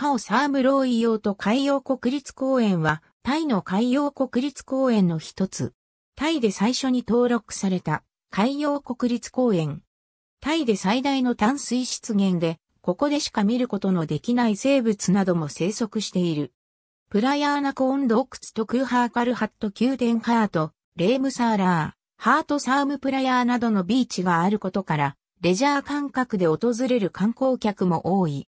カオサームローイ用と海洋国立公園は、タイの海洋国立公園の一つ。タイで最初に登録された海洋国立公園。タイで最大の淡水湿原で、ここでしか見ることのできない生物なども生息している。プラヤーナコーン洞窟とクーハーカルハット宮殿ハート、レームサーラー、ハートサームプラヤーなどのビーチがあることから、レジャー感覚で訪れる観光客も多い。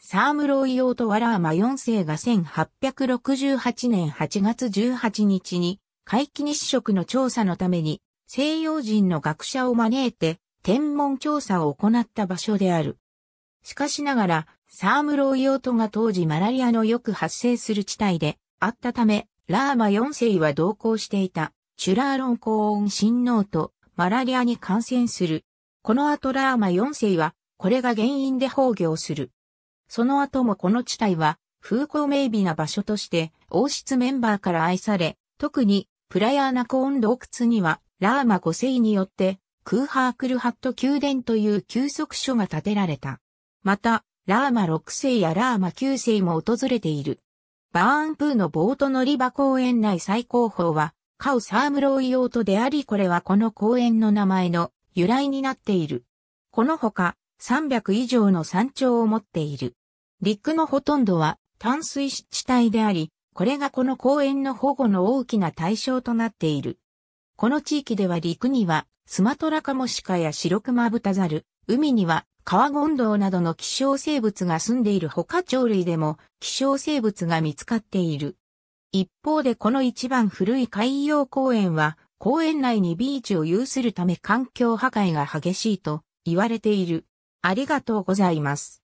サームロイ王とワラーマ4世が1868年8月18日に回帰日食の調査のために西洋人の学者を招いて天文調査を行った場所である。しかしながら、サームロイオートが当時マラリアのよく発生する地帯であったため、ラーマ4世は同行していた、チュラーロン高温新脳とマラリアに感染する。この後ラーマ4世は、これが原因で崩御する。その後もこの地帯は風光明媚な場所として王室メンバーから愛され、特にプラヤーナコーン洞窟にはラーマ5世によってクーハークルハット宮殿という休息所が建てられた。また、ラーマ6世やラーマ9世も訪れている。バーンプーのボート乗り場公園内最高峰はカオサームロイ用途でありこれはこの公園の名前の由来になっている。このほか300以上の山頂を持っている。陸のほとんどは淡水湿地帯であり、これがこの公園の保護の大きな対象となっている。この地域では陸にはスマトラカモシカやシロクマブタザル、海にはカワゴンドウなどの希少生物が住んでいる他鳥類でも希少生物が見つかっている。一方でこの一番古い海洋公園は公園内にビーチを有するため環境破壊が激しいと言われている。ありがとうございます。